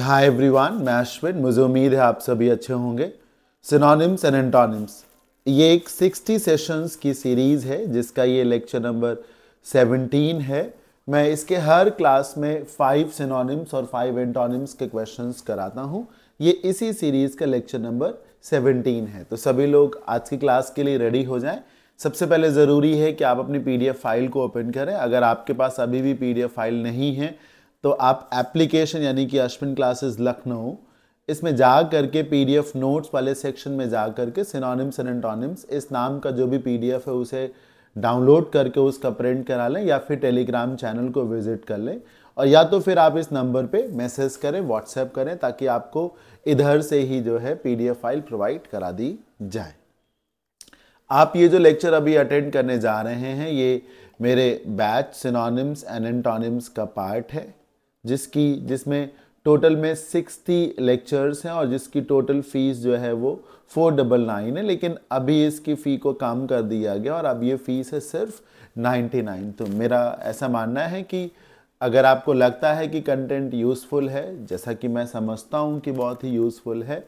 हाय uh, everyone मैं अश्विन मुझे उम्मीद है आप सभी अच्छे होंगे सिनोनिम्स एंड एंटोनिम्स ये एक 60 सेशंस की सीरीज़ है जिसका ये लेक्चर नंबर 17 है मैं इसके हर क्लास में फाइव सिनोनिम्स और फाइव एंटोनिम्स के क्वेश्चंस कराता हूँ ये इसी सीरीज़ का लेक्चर नंबर 17 है तो सभी लोग आज की क्लास के लिए रेडी हो जाएँ सबसे पहले ज़रूरी है कि आप अपनी पी फाइल को ओपन करें अगर आपके पास अभी भी पी फाइल नहीं है तो आप एप्लीकेशन यानी कि अश्विन क्लासेस लखनऊ इसमें जा करके पीडीएफ नोट्स वाले सेक्शन में जा करके सिनोनिम्स एंड एंटोनिम्स इस नाम का जो भी पीडीएफ है उसे डाउनलोड करके उसका प्रिंट करा लें या फिर टेलीग्राम चैनल को विजिट कर लें और या तो फिर आप इस नंबर पे मैसेज करें व्हाट्सएप करें ताकि आपको इधर से ही जो है पीडीएफ फाइल प्रोवाइड करा दी जाए आप ये जो लेक्चर अभी अटेंड करने जा रहे हैं ये मेरे बैच सिनोनिम्स एंड एंटोनिम्स का पार्ट है जिसकी जिसमें टोटल में सिक्सटी लेक्चर्स हैं और जिसकी टोटल फ़ीस जो है वो फोर डबल नाइन है लेकिन अभी इसकी फ़ी को कम कर दिया गया और अब ये फ़ीस है सिर्फ नाइन्टी नाइन तो मेरा ऐसा मानना है कि अगर आपको लगता है कि कंटेंट यूज़फुल है जैसा कि मैं समझता हूँ कि बहुत ही यूज़फुल है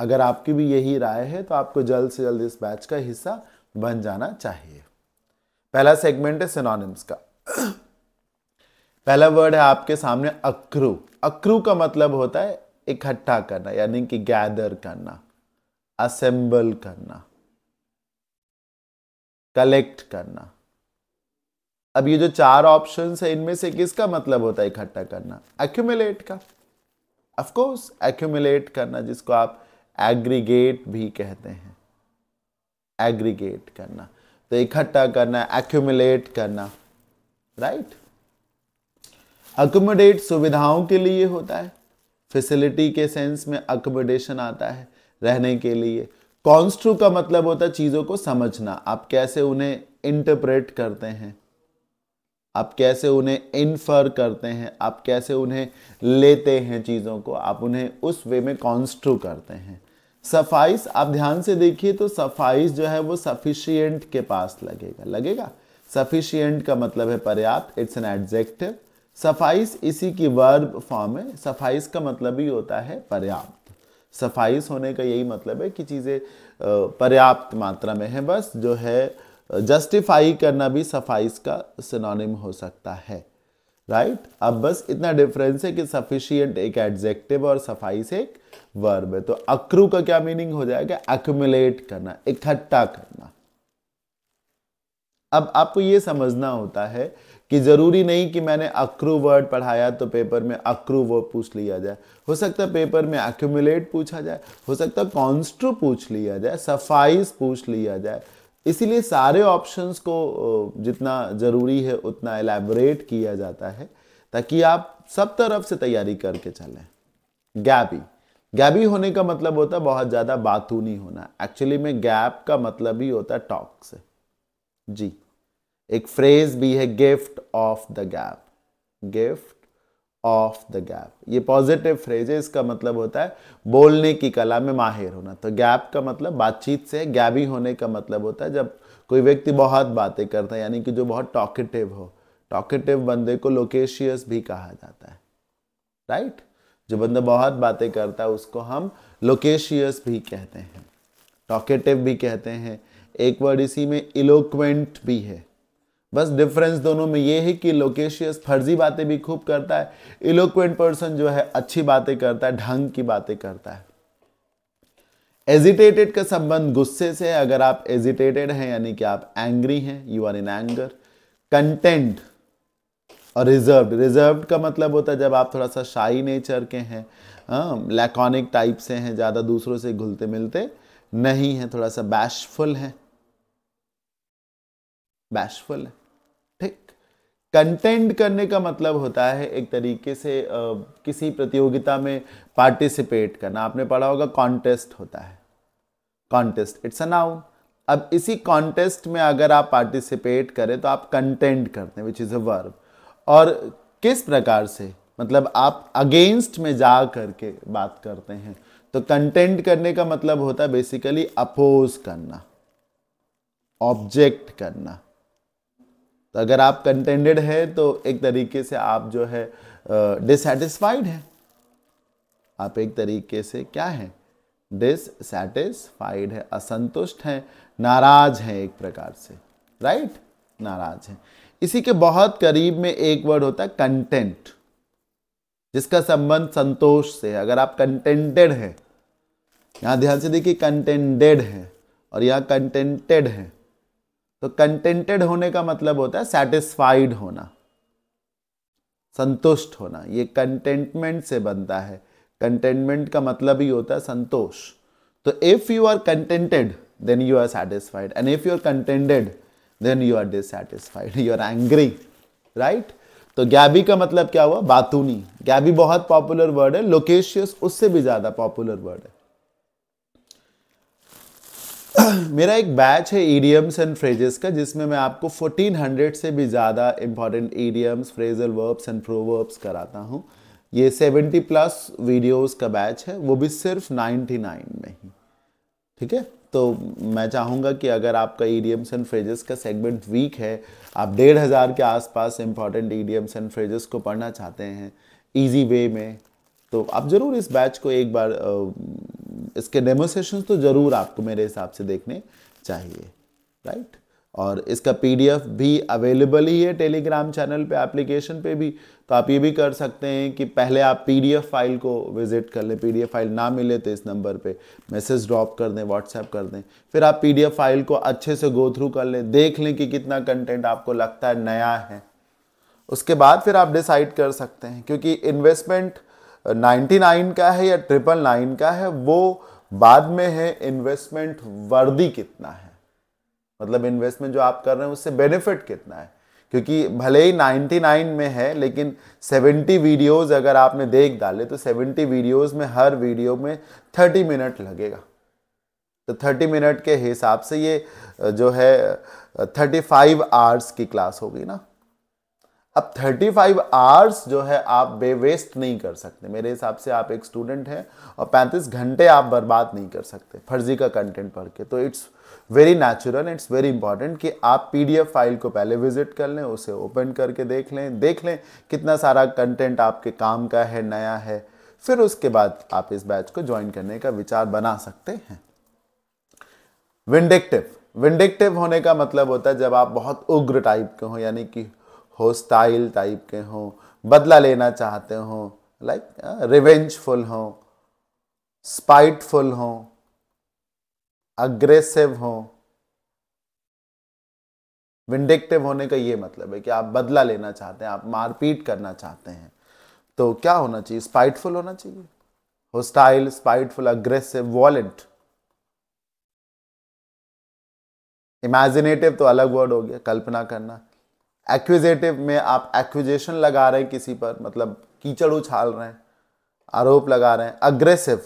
अगर आपकी भी यही राय है तो आपको जल्द से जल्द इस बैच का हिस्सा बन जाना चाहिए पहला सेगमेंट है सिनोनिम्स का पहला वर्ड है आपके सामने अक्रू अक्रू का मतलब होता है इकट्ठा करना यानी कि गैदर करना असेंबल करना कलेक्ट करना अब ये जो चार ऑप्शंस है इनमें से किसका मतलब होता है इकट्ठा करना एक्यूमिलेट का अफकोर्स एक्यूमिलेट करना जिसको आप एग्रीगेट भी कहते हैं एग्रीगेट करना तो इकट्ठा करना एक्यूमिलेट करना राइट right? अकोमोडेट सुविधाओं के लिए होता है फैसिलिटी के सेंस में अकोमोडेशन आता है रहने के लिए कॉन्स्ट्रू का मतलब होता है चीज़ों को समझना आप कैसे उन्हें इंटरप्रेट करते हैं आप कैसे उन्हें इन्फर करते हैं आप कैसे उन्हें लेते हैं चीज़ों को आप उन्हें उस वे में कॉन्स्ट्रू करते हैं सफाइस आप ध्यान से देखिए तो सफाइस जो है वो सफिशियंट के पास लगेगा लगेगा सफिशियंट का मतलब है पर्याप्त इट्स एन एडजेक्टिव सफाइस इसी की वर्ब फॉर्म है सफाइस का मतलब ही होता है पर्याप्त सफाइस होने का यही मतलब है कि चीज़ें पर्याप्त मात्रा में हैं बस जो है जस्टिफाई करना भी सफाइस का सिनोनिम हो सकता है राइट right? अब बस इतना डिफरेंस है कि सफिशियंट एक एडजेक्टिव और सफाइस एक वर्ब है तो अक्रू का क्या मीनिंग हो जाएगा एक्यूमुलेट करना इकट्ठा करना अब आपको ये समझना होता है कि ज़रूरी नहीं कि मैंने अक्रू वर्ड पढ़ाया तो पेपर में अक्रू वर्ड पूछ लिया जाए हो सकता है पेपर में एक्यूमुलेट पूछा जाए हो सकता है कॉन्स्ट्रू पूछ लिया जाए सफाइस पूछ लिया जाए इसीलिए सारे ऑप्शंस को जितना ज़रूरी है उतना एलैबोरेट किया जाता है ताकि आप सब तरफ से तैयारी करके चलें गैबी गैबी होने का मतलब होता है बहुत ज़्यादा बातू नहीं होना एक्चुअली में गैप का मतलब ही होता है टॉक से जी एक फ्रेज भी है gift of the gab gift of the gab ये पॉजिटिव फ्रेज है इसका मतलब होता है बोलने की कला में माहिर होना तो गैप का मतलब बातचीत से गैबी होने का मतलब होता है जब कोई व्यक्ति बहुत बातें करता है यानी कि जो बहुत टॉकेटिव हो टॉकेटिव बंदे को लोकेशियस भी कहा जाता है राइट जो बंदा बहुत बातें करता है उसको हम लोकेशियस भी कहते हैं टॉकेटिव भी कहते हैं एक वर्ड इसी में इलोक्वेंट भी है बस डिफरेंस दोनों में ये है कि लोकेशियस फर्जी बातें भी खूब करता है इलोक्वेंट पर्सन जो है अच्छी बातें करता है ढंग की बातें करता है एजिटेटेड का संबंध गुस्से से है अगर आप एजिटेटेड हैं यानी कि आप एंग्री हैं you are in anger content और रिजर्व रिजर्व का मतलब होता है जब आप थोड़ा सा शाही नेचर के हैं लैकॉनिक हाँ, टाइप से हैं ज़्यादा दूसरों से घुलते मिलते नहीं हैं थोड़ा सा बैशफुल हैं बैशफुल है ठीक कंटेंट करने का मतलब होता है एक तरीके से आ, किसी प्रतियोगिता में पार्टिसिपेट करना आपने पढ़ा होगा कॉन्टेस्ट होता है कॉन्टेस्ट इट्स अ नाउन अब इसी कॉन्टेस्ट में अगर आप पार्टिसिपेट करें तो आप कंटेंट करते हैं विच इज़ अ वर्ब और किस प्रकार से मतलब आप अगेंस्ट में जा करके बात करते हैं तो कंटेंट करने का मतलब होता है बेसिकली अपोज करना ऑब्जेक्ट करना तो अगर आप कंटेंडेड है तो एक तरीके से आप जो है डिसटिस्फाइड है आप एक तरीके से क्या है डिससेटिस्फाइड है असंतुष्ट हैं नाराज हैं एक प्रकार से राइट नाराज हैं इसी के बहुत करीब में एक वर्ड होता है कंटेंट जिसका संबंध संतोष से है अगर आप कंटेंटेड हैं यहाँ ध्यान से देखिए कंटेंटेड है और यहाँ कंटेंटेड है तो कंटेंटेड होने का मतलब होता है सेटिस्फाइड होना संतुष्ट होना ये कंटेंटमेंट से बनता है कंटेंटमेंट का मतलब ही होता है संतोष तो if you are contented then you are satisfied and if you are contented then you are dissatisfied you are angry right तो गैबी का मतलब क्या हुआ बातूनी गैबी बहुत पॉपुलर वर्ड है लोकेशियस उससे भी ज्यादा पॉपुलर वर्ड है मेरा एक बैच है ईडियम्स एंड फ्रेजेस का जिसमें मैं आपको 1400 से भी ज़्यादा important idioms phrasal verbs and proverbs कराता हूँ ये 70 प्लस वीडियोस का बैच है वो भी सिर्फ 99 में ही ठीक है तो मैं चाहूँगा कि अगर आपका ईडियम्स एंड फ्रेजेस का सेगमेंट वीक है आप डेढ़ हज़ार के आसपास इंपॉर्टेंट ईडियम्स एंड फ्रेजेस को पढ़ना चाहते हैं ईजी वे में तो आप ज़रूर इस बैच को एक बार इसके डेमोस्ट्रेशन तो ज़रूर आपको मेरे हिसाब से देखने चाहिए राइट और इसका पीडीएफ भी अवेलेबल ही है टेलीग्राम चैनल पे एप्लीकेशन पे भी तो आप ये भी कर सकते हैं कि पहले आप पीडीएफ फाइल को विजिट कर लें पीडीएफ फाइल ना मिले तो इस नंबर पे मैसेज ड्रॉप कर दें व्हाट्सएप कर दें फिर आप पीडीएफ फाइल को अच्छे से गो थ्रू कर लें देख लें कि कितना कंटेंट आपको लगता है नया है उसके बाद फिर आप डिसाइड कर सकते हैं क्योंकि इन्वेस्टमेंट 99 का है या ट्रिपल नाइन का है वो बाद में है इन्वेस्टमेंट वर्दी कितना है मतलब इन्वेस्टमेंट जो आप कर रहे हैं उससे बेनिफिट कितना है क्योंकि भले ही 99 में है लेकिन 70 वीडियोस अगर आपने देख डाले तो 70 वीडियोस में हर वीडियो में 30 मिनट लगेगा तो 30 मिनट के हिसाब से ये जो है 35 आवर्स की क्लास होगी ना अब 35 आवर्स जो है आप वे वेस्ट नहीं कर सकते मेरे हिसाब से आप एक स्टूडेंट हैं और 35 घंटे आप बर्बाद नहीं कर सकते फर्जी का कंटेंट पढ़ के तो it's very natural it's very important कि आप पीडीएफ फाइल को पहले विजिट कर लें उसे ओपन करके देख लें देख लें कितना सारा कंटेंट आपके काम का है नया है फिर उसके बाद आप इस बैच को ज्वाइन करने का विचार बना सकते हैं विंडेक्टिव विंडेक्टिव होने का मतलब होता है जब आप बहुत उग्र टाइप के हों यानी कि होस्टाइल टाइप के हों बदला लेना चाहते हों लाइक रिवेंजफुल uh, हों स्पाइटफुल हों अग्रेसिव हों विंडिक्टिव होने का ये मतलब है कि आप बदला लेना चाहते हैं आप मारपीट करना चाहते हैं तो क्या होना चाहिए स्पाइटफुल होना चाहिए hostile spiteful aggressive violent imaginative तो अलग वर्ड हो गया कल्पना करना एक्विजेटिव में आप एक्विजेशन लगा रहे हैं किसी पर मतलब कीचड़ उछाल रहे हैं आरोप लगा रहे हैं अग्रेसिव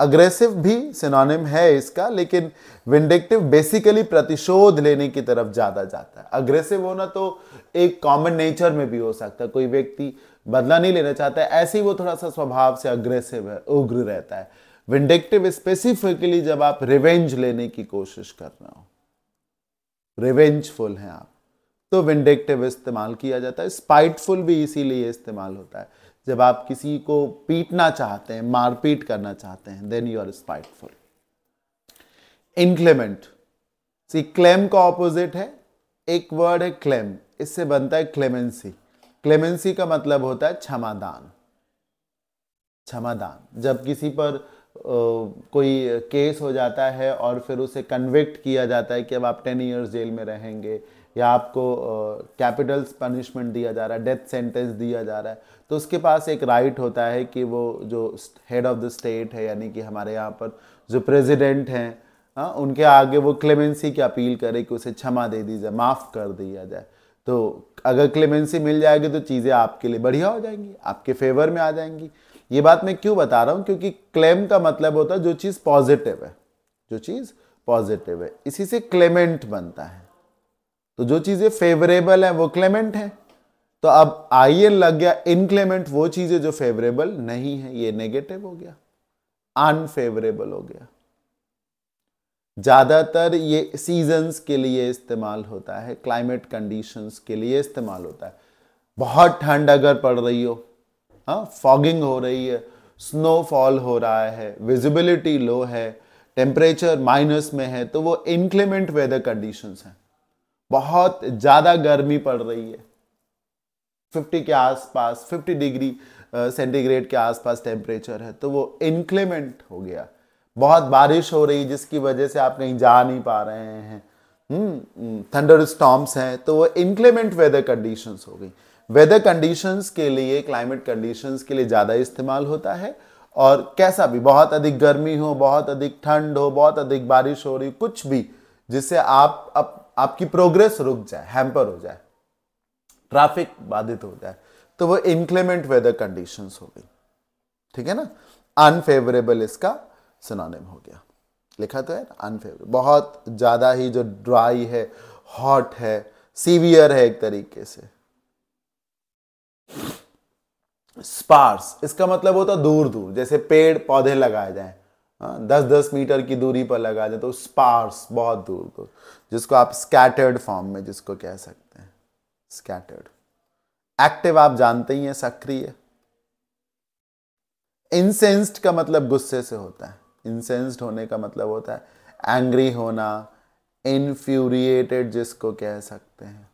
अग्रेसिव भी सिनोनिम है इसका लेकिन विंडिक्टिव बेसिकली प्रतिशोध लेने की तरफ ज़्यादा जाता है अग्रेसिव होना तो एक कॉमन नेचर में भी हो सकता है कोई व्यक्ति बदला नहीं लेना चाहता है ऐसे ही वो थोड़ा सा स्वभाव से अग्रेसिव है उग्र रहता है विंडिक्टिव स्पेसिफिकली जब आप रिवेंज लेने की कोशिश कर रहे हो रिवेंजफुल हैं आप तो विंडेक्टिव इस्तेमाल किया जाता है स्पाइटफुल भी इसीलिए इस्तेमाल होता है जब आप किसी को पीटना चाहते हैं मारपीट करना चाहते हैं then you are spiteful inclement see clement का ऑपोजिट है एक वर्ड है क्लेम इससे बनता है क्लेमेंसी क्लेमेंसी का मतलब होता है क्षमादान क्षमादान जब किसी पर Uh, कोई केस हो जाता है और फिर उसे कन्विक्ट किया जाता है कि अब आप टेन इयर्स जेल में रहेंगे या आपको कैपिटल्स uh, पनिशमेंट दिया जा रहा है डेथ सेंटेंस दिया जा रहा है तो उसके पास एक राइट right होता है कि वो जो हेड ऑफ द स्टेट है यानी कि हमारे यहाँ पर जो प्रेसिडेंट हैं हाँ उनके आगे वो क्लेमेंसी की अपील करे कि उसे क्षमा दे दी जाए माफ़ कर दिया जाए तो अगर क्लेमेंसी मिल जाएगी तो चीज़ें आपके लिए बढ़िया हो जाएंगी आपके फेवर में आ जाएंगी ये बात मैं क्यों बता रहा हूँ क्योंकि क्लेम का मतलब होता है जो चीज़ पॉजिटिव है जो चीज़ पॉजिटिव है इसी से क्लेमेंट बनता है तो जो चीज़ें फेवरेबल हैं वो क्लेमेंट हैं तो अब आई लग गया इनक्लेमेंट वो चीज़ें जो फेवरेबल नहीं है ये नेगेटिव हो गया अनफेवरेबल हो गया ज़्यादातर ये सीजन्स के लिए इस्तेमाल होता है क्लाइमेट कंडीशंस के लिए इस्तेमाल होता है बहुत ठंड अगर पड़ रही हो हाँ फॉगिंग हो रही है स्नोफॉल हो रहा है विजिबिलिटी लो है टेम्परेचर माइनस में है तो वो इनक्लेमेंट वेदर कंडीशंस हैं बहुत ज़्यादा गर्मी पड़ रही है 50 के आसपास 50 डिग्री सेंटीग्रेड के आसपास टेम्परेचर है तो वो इनक्लेमेंट हो गया बहुत बारिश हो रही जिसकी वजह से आप कहीं जा नहीं पा रहे हैं थंडर स्टॉम्स हम्म, हम्म, हैं तो वो इनक्लेमेंट वेदर कंडीशंस हो गई वेदर कंडीशंस के लिए क्लाइमेट कंडीशंस के लिए ज़्यादा इस्तेमाल होता है और कैसा भी बहुत अधिक गर्मी हो बहुत अधिक ठंड हो बहुत अधिक बारिश हो रही कुछ भी जिससे आप अप आपकी प्रोग्रेस रुक जाए हैम्पर हो जाए ट्रैफिक बाधित हो जाए तो वो इंक्लेमेंट वेदर कंडीशन हो गई ठीक है ना अनफेवरेबल इसका सिनोनिम हो गया लिखा तो है ना अनफेवरेबल बहुत ज़्यादा ही जो ड्राई है हॉट है सीवियर है एक तरीके से स्पार्स इसका मतलब होता दूर दूर जैसे पेड़ पौधे लगाए जाएं हाँ दस दस मीटर की दूरी पर लगा दें तो स्पार्स बहुत दूर दूर जिसको आप स्कैटर्ड फॉर्म में जिसको कह सकते हैं स्कैटर्ड एक्टिव आप जानते ही हैं सक्रिय इंसेंस्ड का मतलब गुस्से से होता है इंसेंस्ड होने का मतलब होता है एंग्री होना इनफ्यूरिएटेड जिसको कह सकते हैं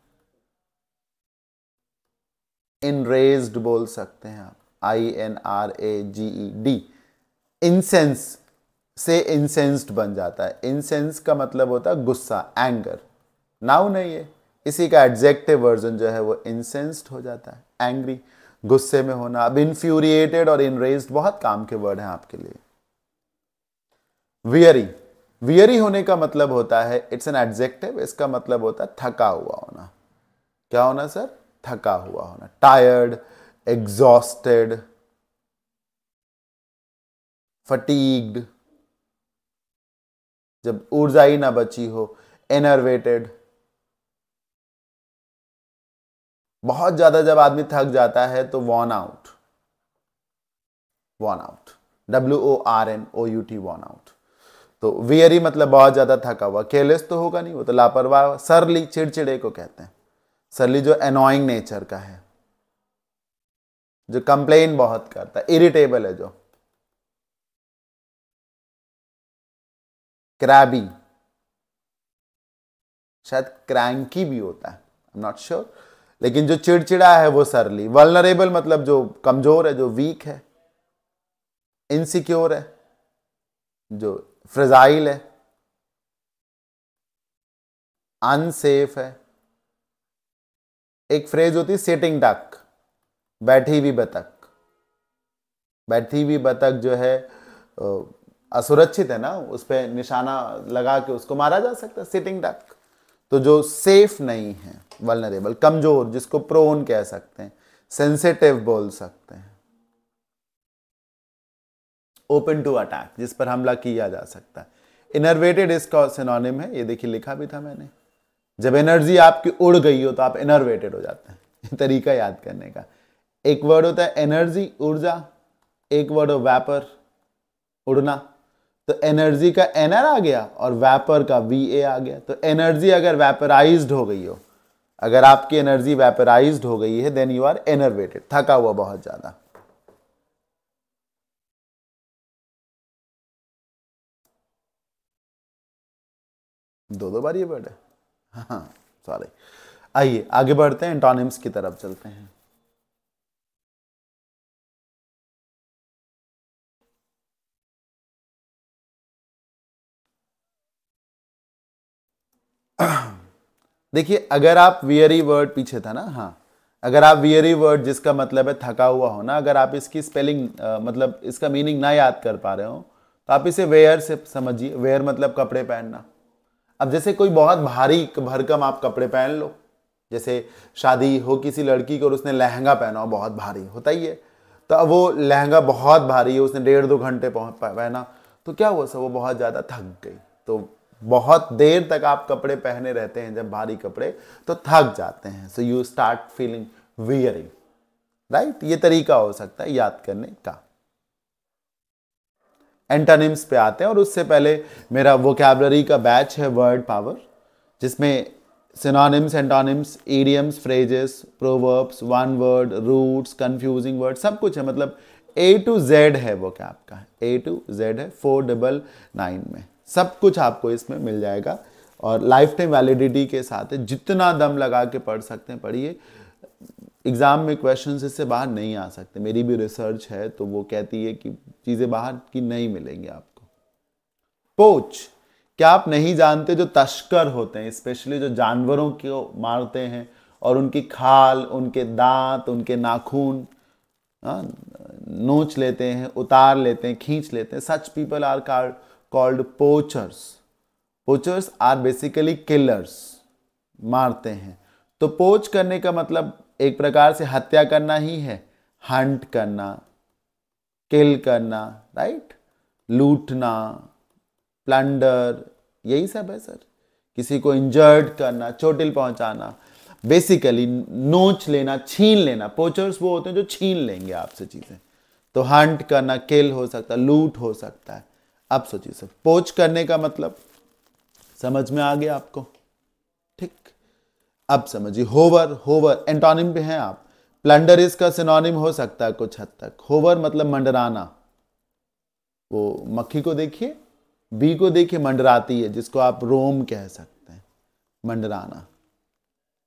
इनरेज्ड बोल सकते हैं आप I N R A G E D incense से इंसेंस्ड बन जाता है इंसेंस का मतलब होता है गुस्सा एंगर नहीं है ये इसी का एडजेक्टिव वर्जन जो है वो इंसेंस्ड हो जाता है एंग्री गुस्से में होना अब इन्फ्यूरिएटेड और इनरेज बहुत काम के वर्ड हैं आपके लिए वियरी वियरी होने का मतलब होता है इट्स एन एडजेक्टिव इसका मतलब होता है थका हुआ होना क्या होना सर थका हुआ होना टायर्ड एग्जॉस्टेड फटीग्ड जब ऊर्जा ही ना बची हो एनर्वेटेड बहुत ज्यादा जब आदमी थक जाता है तो worn out worn out W O R N O U T worn out तो वियरी मतलब बहुत ज्यादा थका हुआ केयरलेस तो होगा नहीं वो तो लापरवाह सरली चिड़चिड़े को कहते हैं सरली जो एनॉइंग नेचर का है जो कंप्लेन बहुत करता है इरिटेबल है जो क्रैबी शायद क्रैंकी भी होता है आई एम नॉट श्योर लेकिन जो चिड़चिड़ा है वो सरली वलनरेबल मतलब जो कमजोर है जो वीक है इनसिक्योर है जो फ्रजाइल है अनसेफ है एक फ्रेज होती है सेटिंग डक बैठी हुई बतख बैठी हुई बतख जो है असुरक्षित है ना उस पर निशाना लगा के उसको मारा जा सकता है सिटिंग डक तो जो सेफ नहीं है वलनरेबल कमजोर जिसको प्रोन कह सकते हैं सेंसिटिव बोल सकते हैं ओपन टू अटैक जिस पर हमला किया जा सकता है इनर्वेटेड इसका सिनोनिम है ये देखिए लिखा भी था मैंने जब एनर्जी आपकी उड़ गई हो तो आप इनर्वेटेड हो जाते हैं तरीका याद करने का एक वर्ड होता है एनर्जी ऊर्जा एक वर्ड हो व्यापर उड़ना तो एनर्जी का एन आ गया और वेपर का वी ए आ गया तो एनर्जी अगर वेपराइज हो गई हो अगर आपकी एनर्जी वेपराइज हो गई है देन यू आर एनर्वेटेड थका हुआ बहुत ज़्यादा दो दो बार ये वर्ड है हाँ सॉरी हाँ, आइए आगे बढ़ते हैं एंटोनिम्स की तरफ चलते हैं देखिए अगर आप वियरी वर्ड पीछे था ना हाँ अगर आप वियरी वर्ड जिसका मतलब है थका हुआ हो ना अगर आप इसकी स्पेलिंग मतलब इसका मीनिंग ना याद कर पा रहे हो तो आप इसे वेयर से समझिए वेयर मतलब कपड़े पहनना अब जैसे कोई बहुत भारी भरकम आप कपड़े पहन लो जैसे शादी हो किसी लड़की को और उसने लहंगा पहना हो बहुत भारी होता ही है तो वो लहंगा बहुत भारी है उसने डेढ़ दो घंटे पहना तो क्या हुआ सर वो बहुत ज़्यादा थक गई तो बहुत देर तक आप कपड़े पहने रहते हैं जब भारी कपड़े तो थक जाते हैं so you start feeling wearing right ये तरीका हो सकता है याद करने का एंटानिम्स पे आते हैं और उससे पहले मेरा वोकेबलरी का बैच है वर्ड पावर जिसमें synonyms antonyms idioms phrases proverbs one word roots confusing word सब कुछ है मतलब ए टू जेड है वो क्या आपका ए टू जेड है फोर डबल नाइन में सब कुछ आपको इसमें मिल जाएगा और लाइफ टाइम वैलिडिटी के साथ है जितना दम लगा के पढ़ सकते हैं पढ़िए एग्ज़ाम में क्वेश्चन इससे बाहर नहीं आ सकते मेरी भी रिसर्च है तो वो कहती है कि चीज़ें बाहर की नहीं मिलेंगी आपको पोच क्या आप नहीं जानते जो तस्कर होते हैं स्पेशली जो जानवरों को मारते हैं और उनकी खाल उनके दांत उनके नाखून हाँ, नोच लेते हैं उतार लेते हैं खींच लेते हैं such people are car called poachers poachers are basically killers मारते हैं तो पोच करने का मतलब एक प्रकार से हत्या करना ही है हंट करना किल करना राइट लूटना प्लंडर यही सब है सर किसी को इंजर्ड करना चोटिल पहुंचाना बेसिकली नोच लेना छीन लेना पोचर्स वो होते हैं जो छीन लेंगे आपसे चीज़ें तो हंट करना किल हो सकता है लूट हो सकता है आप सोचिए सर पोच करने का मतलब समझ में आ गया आपको ठीक अब समझिए होवर होवर एंटोनिम पे हैं आप प्लंडर इसका सिनोनिम हो सकता है कुछ हद तक होवर मतलब मंडराना वो मक्खी को देखिए बी को देखिए मंडराती है जिसको आप रोम कह सकते हैं मंडराना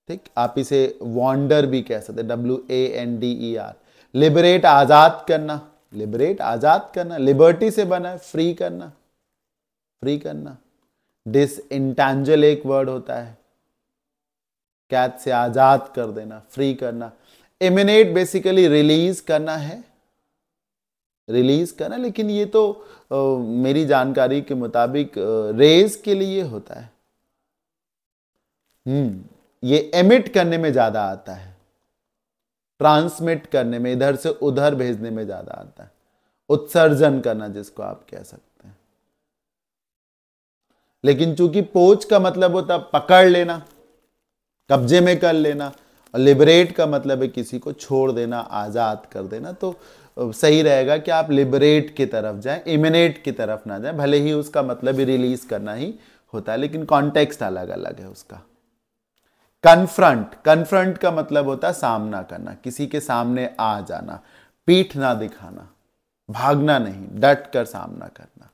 ठीक आप इसे वॉन्डर भी कह सकते हैं W A N D E R liberate आज़ाद करना लिबरेट आजाद करना लिबर्टी से बना है फ्री करना फ्री करना डिस इंटेंजल एक वर्ड होता है कैद से आजाद कर देना फ्री करना इमिनेट बेसिकली रिलीज करना है रिलीज करना लेकिन ये तो आ, मेरी जानकारी के मुताबिक रेज के लिए होता है हम्म ये एमिट करने में ज्यादा आता है ट्रांसमिट करने में इधर से उधर भेजने में ज़्यादा आता है उत्सर्जन करना जिसको आप कह सकते हैं लेकिन चूंकि पोच का मतलब होता है पकड़ लेना कब्जे में कर लेना और लिबरेट का मतलब है किसी को छोड़ देना आज़ाद कर देना तो सही रहेगा कि आप लिबरेट की तरफ जाएं इमिनेट की तरफ ना जाएं भले ही उसका मतलब ही रिलीज करना ही होता है लेकिन कॉन्टेक्स्ट अलग अलग है उसका कन्फ्रंट कन्फ्रंट का मतलब होता है सामना करना किसी के सामने आ जाना पीठ ना दिखाना भागना नहीं डट कर सामना करना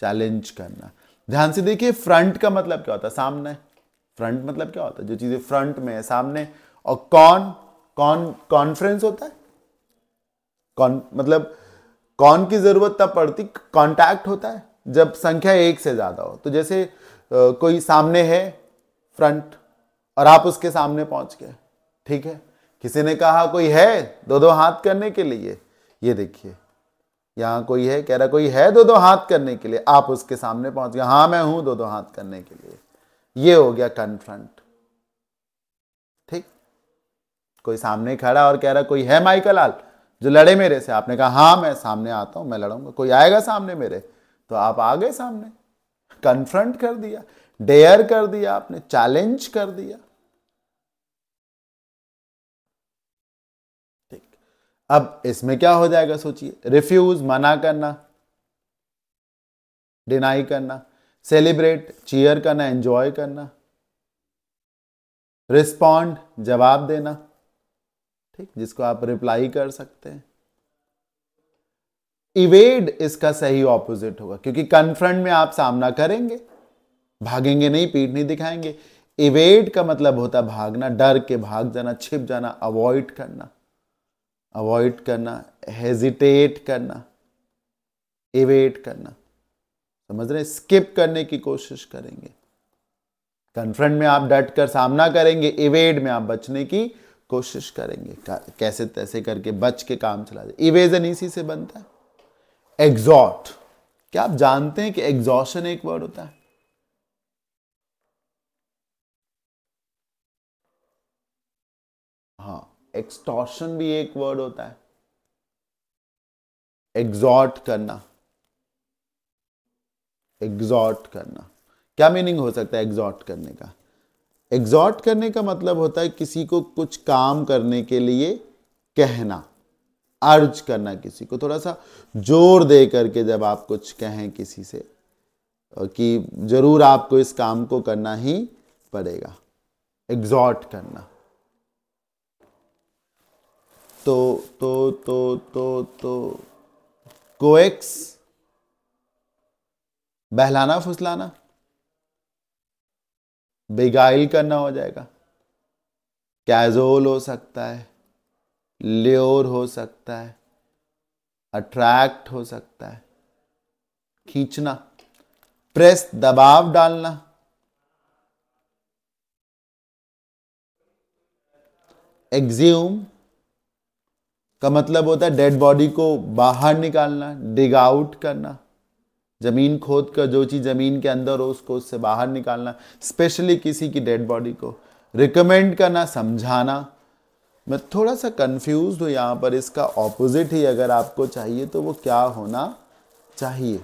चैलेंज करना ध्यान से देखिए फ्रंट का मतलब क्या होता है सामने फ्रंट मतलब क्या होता है जो चीजें फ्रंट में है सामने और कौन कौन कॉन्फ्रेंस होता है कौन मतलब कौन की जरूरत तब पड़ती कॉन्टैक्ट होता है जब संख्या एक से ज्यादा हो तो जैसे कोई सामने है फ्रंट और आप उसके सामने पहुंच गए ठीक है किसी ने कहा कोई है दो दो हाथ करने के लिए ये देखिए यहां कोई है कह रहा कोई है दो दो हाथ करने के लिए आप उसके सामने पहुंच गए हाँ मैं हूं दो दो हाथ करने के लिए ये हो गया कन्फ्रंट ठीक कोई सामने खड़ा और कह रहा कोई है माइकल लाल जो लड़े मेरे से आपने कहा हां मैं सामने आता हूं मैं लड़ूंगा कोई आएगा सामने मेरे तो आप आ गए सामने कन्फ्रंट कर दिया डेयर कर दिया आपने चैलेंज कर दिया ठीक अब इसमें क्या हो जाएगा सोचिए रिफ्यूज मना करना डिनाई करना सेलिब्रेट चीयर करना एंजॉय करना रिस्पॉन्ड जवाब देना ठीक जिसको आप रिप्लाई कर सकते हैं इवेड इसका सही ऑपोजिट होगा क्योंकि कन्फ्रंट में आप सामना करेंगे भागेंगे नहीं पीठ नहीं दिखाएंगे इवेड का मतलब होता भागना डर के भाग जाना छिप जाना अवॉइड करना अवॉइड करना हेजिटेट करना इवेट करना समझ रहे स्किप करने की कोशिश करेंगे कन्फ्रंट में आप डट कर सामना करेंगे इवेड में आप बचने की कोशिश करेंगे कैसे तैसे करके बच के काम चला जाए इवेजन इसी से बनता है एग्जॉट क्या आप जानते हैं कि एग्जॉशन एक वर्ड होता है एक्सटॉर्शन भी एक वर्ड होता है एग्जॉर्ट करना एग्जॉर्ट करना क्या मीनिंग हो सकता है एग्जॉर्ट करने का एग्जॉर्ट करने का मतलब होता है किसी को कुछ काम करने के लिए कहना अर्ज करना किसी को थोड़ा सा जोर दे करके जब आप कुछ कहें किसी से कि जरूर आपको इस काम को करना ही पड़ेगा एग्जॉर्ट करना तो तो तो तो तो कोएक्स बहलाना फुसलाना बेगाइल करना हो जाएगा कैजोल हो सकता है ल्योर हो सकता है अट्रैक्ट हो सकता है खींचना प्रेस दबाव डालना एग्ज्यूम का मतलब होता है डेड बॉडी को बाहर निकालना डिग आउट करना ज़मीन खोद कर जो चीज़ ज़मीन के अंदर हो उसको उससे बाहर निकालना स्पेशली किसी की डेड बॉडी को रिकमेंड करना समझाना मैं थोड़ा सा कंफ्यूज हूँ यहाँ पर इसका ऑपोजिट ही अगर आपको चाहिए तो वो क्या होना चाहिए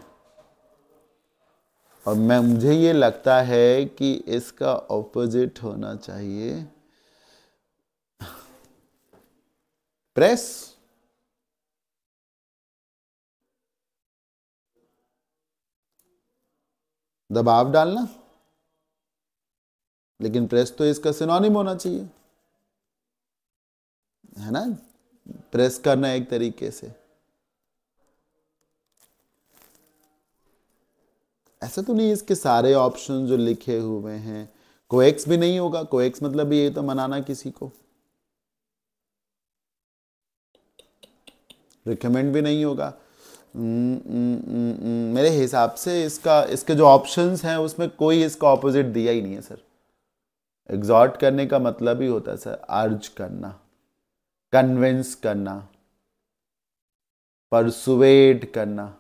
और मैं मुझे ये लगता है कि इसका ऑपोजिट होना चाहिए Press. दबाव डालना लेकिन प्रेस तो इसका सिनोनिम होना चाहिए है ना प्रेस करना एक तरीके से ऐसा तो नहीं इसके सारे ऑप्शन जो लिखे हुए हैं कोएक्स भी नहीं होगा कोएक्स मतलब ये तो मनाना किसी को रिकमेंड भी नहीं होगा हम्म, हम्म, हम्म, मेरे हिसाब से इसका इसके जो ऑप्शंस हैं उसमें कोई इसका ऑपोजिट दिया ही नहीं है सर एग्जॉर्ट करने का मतलब ही होता है सर अर्ज करना कन्विंस करना परसुवेट करना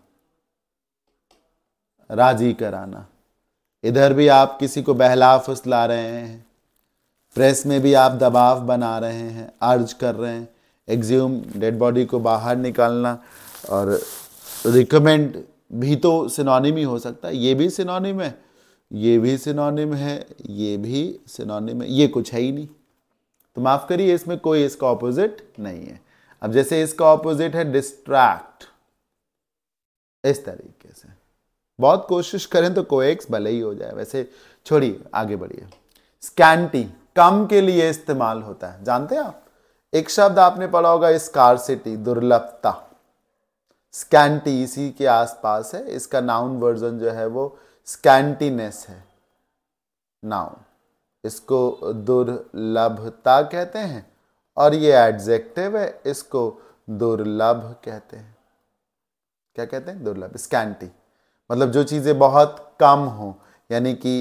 राजी कराना इधर भी आप किसी को बहला फुसला रहे हैं प्रेस में भी आप दबाव बना रहे हैं अर्ज कर रहे हैं एग्ज्यूम डेड बॉडी को बाहर निकालना और रिकमेंड भी तो सिनोनिम ही हो सकता है ये भी सिनोनिम है ये भी सिनोनिम है ये भी सिनोनिम है ये कुछ है ही नहीं तो माफ़ करिए इसमें कोई इसका ऑपोजिट नहीं है अब जैसे इसका ऑपोजिट है डिस्ट्रैक्ट इस तरीके से बहुत कोशिश करें तो कोएक्स भले ही हो जाए वैसे छोड़िए आगे बढ़िए स्कैंटी कम के लिए इस्तेमाल होता है जानते हैं आप एक शब्द आपने पढ़ा होगा स्कारसिटी दुर्लभता स्कैंटी इसी के आसपास है इसका नाउन वर्जन जो है वो स्कैंटीनेस है नाउन इसको दुर्लभता कहते हैं और ये एडजेक्टिव है इसको दुर्लभ कहते हैं क्या कहते हैं दुर्लभ स्कैंटी मतलब जो चीज़ें बहुत कम हों यानी कि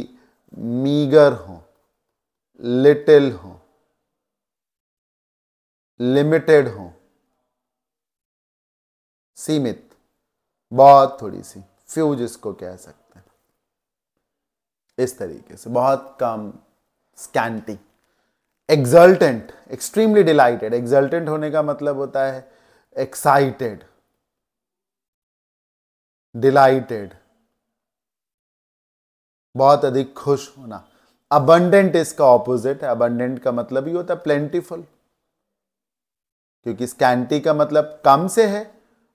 मीगर हो लिटिल हों लिमिटेड हो सीमित बहुत थोड़ी सी फ्यू जिसको कह सकते हैं इस तरीके से बहुत कम scanty exultant extremely delighted exultant होने का मतलब होता है एक्साइटेड डिलाइटेड बहुत अधिक खुश होना अबंडेंट इसका ऑपोजिट है अबंडेंट का मतलब ही होता है प्लेंटीफुल क्योंकि स्कैंटी का मतलब कम से है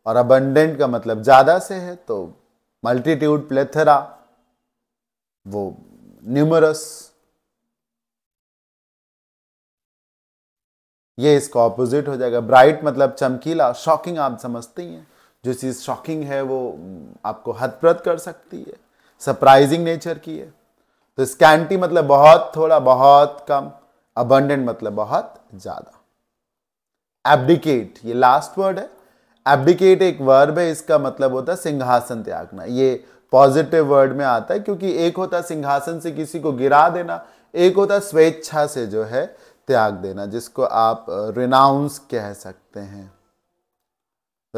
और अबंडेंट का मतलब ज़्यादा से है तो मल्टीट्यूड प्लेथरा वो न्यूमरस ये इसका ऑपोजिट हो जाएगा ब्राइट मतलब चमकीला शॉकिंग आप समझते ही हैं जो चीज़ शॉकिंग है वो आपको हतप्रत कर सकती है सरप्राइजिंग नेचर की है तो स्कैंटी मतलब बहुत थोड़ा बहुत कम अबंडेंट मतलब बहुत ज़्यादा एबडिकेट ये लास्ट वर्ड है एबडिकेट एक वर्ब है इसका मतलब होता है सिंहासन त्यागना ये पॉजिटिव वर्ड में आता है क्योंकि एक होता है सिंहासन से किसी को गिरा देना एक होता है स्वेच्छा से जो है त्याग देना जिसको आप रिनाउंस कह सकते हैं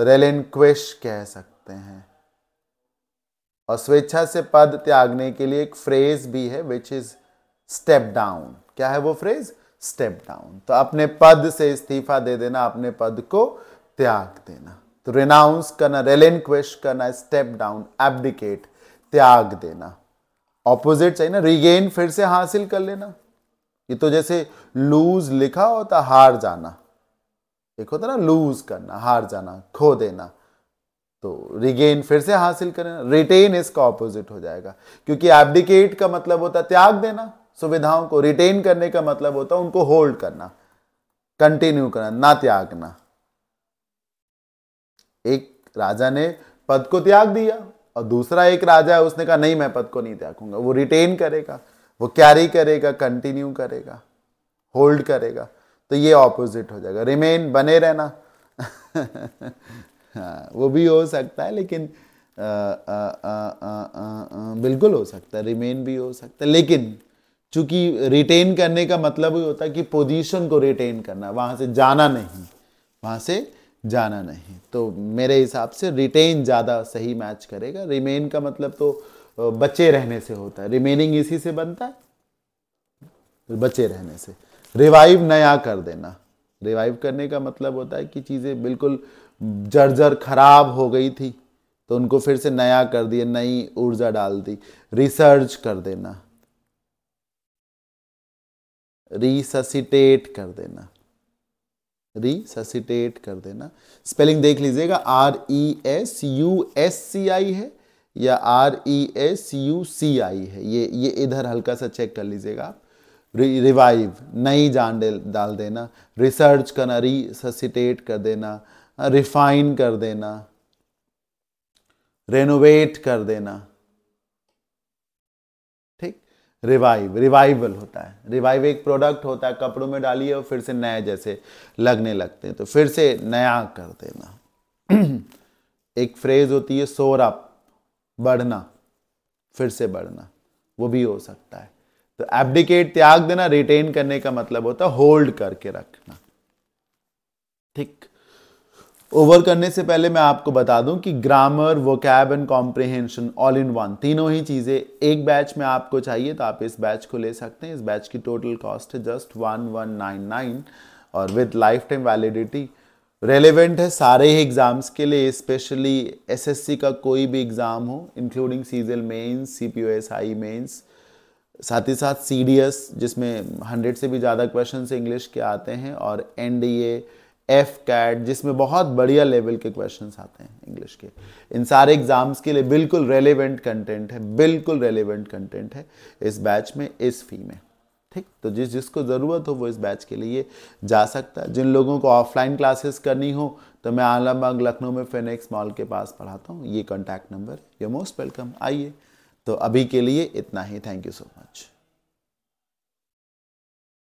रेलेनक्वेश कह सकते हैं और स्वेच्छा से पद त्यागने के लिए एक फ्रेज भी है विच इज स्टेप डाउन क्या है वो फ्रेज स्टेप डाउन तो अपने पद से इस्तीफा दे देना अपने पद को त्याग देना तो रिनाउंस करना रेलेनक्वेश करना स्टेप डाउन एबडिकेट त्याग देना ऑपोजिट चाहिए ना रिगेन फिर से हासिल कर लेना ये तो जैसे लूज लिखा होता हार जाना एक होता ना लूज करना हार जाना खो देना तो रिगेन फिर से हासिल करना रिटेन इसका ऑपोजिट हो जाएगा क्योंकि एबडिकेट का मतलब होता त्याग देना सुविधाओं को रिटेन करने का मतलब होता है उनको होल्ड करना कंटिन्यू करना ना त्यागना एक राजा ने पद को त्याग दिया और दूसरा एक राजा है उसने कहा नहीं मैं पद को नहीं त्यागूंगा वो रिटेन करेगा वो कैरी करेगा कंटिन्यू करेगा होल्ड करेगा तो ये ऑपोजिट हो जाएगा रिमेन बने रहना हाँ वो भी हो सकता है लेकिन आ, आ, आ, बिल्कुल हो सकता है रिमेन भी हो सकता है लेकिन चूँकि रिटेन करने का मतलब ये होता है कि पोजीशन को रिटेन करना वहाँ से जाना नहीं वहाँ से जाना नहीं तो मेरे हिसाब से रिटेन ज़्यादा सही मैच करेगा रिमेन का मतलब तो बचे रहने से होता है रिमेनिंग इसी से बनता है बचे रहने से रिवाइव नया कर देना रिवाइव करने का मतलब होता है कि चीज़ें बिल्कुल जर्जर खराब हो गई थी तो उनको फिर से नया कर दिया नई ऊर्जा डाल दी रिसर्च कर देना रिससीटेट कर देना रिससिटेट कर देना स्पेलिंग देख लीजिएगा R E S U S C I है या R E S U C I है ये ये इधर हल्का सा चेक कर लीजिएगा आप रि, रिवाइव नई जान डाल देना रिसर्च करना रिससिटेट कर देना रिफाइन कर देना रेनोवेट कर देना रिवाइव रिवाइवल होता है रिवाइव एक प्रोडक्ट होता है कपड़ों में डालिए और फिर से नए जैसे लगने लगते हैं तो फिर से नया कर देना एक फ्रेज होती है सोर अप बढ़ना फिर से बढ़ना वो भी हो सकता है तो एबडिकेट त्याग देना रिटेन करने का मतलब होता है होल्ड करके रखना ठीक ओवर करने से पहले मैं आपको बता दूं कि grammar vocab and comprehension all in one तीनों ही चीज़ें एक बैच में आपको चाहिए तो आप इस बैच को ले सकते हैं इस बैच की टोटल कॉस्ट है just one one nine nine और with lifetime validity relevant है सारे ही एग्ज़ाम्स के लिए स्पेशली एसएससी का कोई भी एग्ज़ाम हो including CGL mains C O S I mains साथ ही साथ एस जिसमें हंड्रेड से भी ज़्यादा क्वेश्चन इंग्लिश के आते हैं और ए एफ कैट जिसमें बहुत बढ़िया लेवल के क्वेश्चन आते हैं इंग्लिश के इन सारे एग्जाम्स के लिए बिल्कुल रेलिवेंट कंटेंट है बिल्कुल रेलिवेंट कंटेंट है इस बैच में इस फी में ठीक तो जिस जिसको ज़रूरत हो वो इस बैच के लिए जा सकता है जिन लोगों को ऑफलाइन क्लासेस करनी हो तो मैं आलमबाग लखनऊ में फेनिक्स मॉल के पास पढ़ाता हूँ ये contact number you most welcome आइए तो अभी के लिए इतना ही थैंक यू सो मच